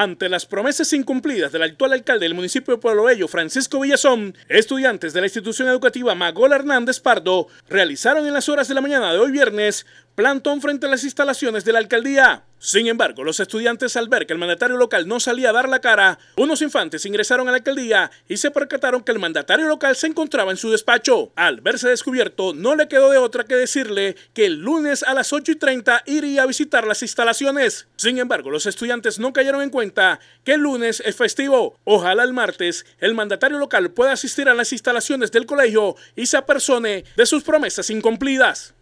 Ante las promesas incumplidas del actual alcalde del municipio de Pueblo Bello, Francisco Villazón, estudiantes de la institución educativa Magol Hernández Pardo realizaron en las horas de la mañana de hoy viernes plantón frente a las instalaciones de la alcaldía. Sin embargo, los estudiantes al ver que el mandatario local no salía a dar la cara, unos infantes ingresaron a la alcaldía y se percataron que el mandatario local se encontraba en su despacho. Al verse descubierto, no le quedó de otra que decirle que el lunes a las 8 y 30 iría a visitar las instalaciones. Sin embargo, los estudiantes no cayeron en cuenta que el lunes es festivo. Ojalá el martes el mandatario local pueda asistir a las instalaciones del colegio y se apersone de sus promesas incumplidas.